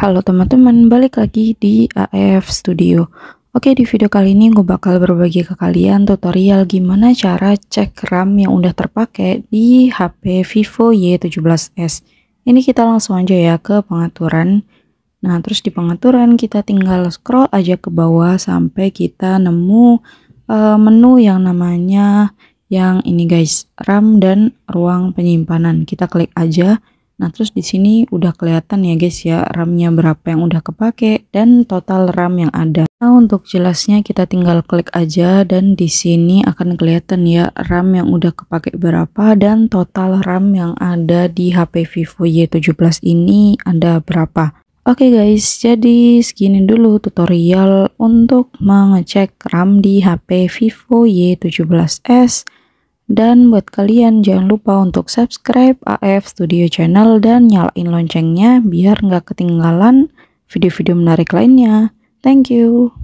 Halo teman-teman, balik lagi di AF Studio Oke, di video kali ini gue bakal berbagi ke kalian tutorial gimana cara cek RAM yang udah terpakai di HP Vivo Y17s Ini kita langsung aja ya ke pengaturan Nah, terus di pengaturan kita tinggal scroll aja ke bawah sampai kita nemu uh, menu yang namanya yang ini guys, RAM dan ruang penyimpanan Kita klik aja Nah, terus di sini udah kelihatan ya guys ya RAM-nya berapa yang udah kepake dan total RAM yang ada. Nah, untuk jelasnya kita tinggal klik aja dan di sini akan kelihatan ya RAM yang udah kepake berapa dan total RAM yang ada di HP Vivo Y17 ini ada berapa. Oke okay guys, jadi segini dulu tutorial untuk mengecek RAM di HP Vivo Y17s dan buat kalian jangan lupa untuk subscribe AF Studio Channel dan nyalain loncengnya biar nggak ketinggalan video-video menarik lainnya. Thank you.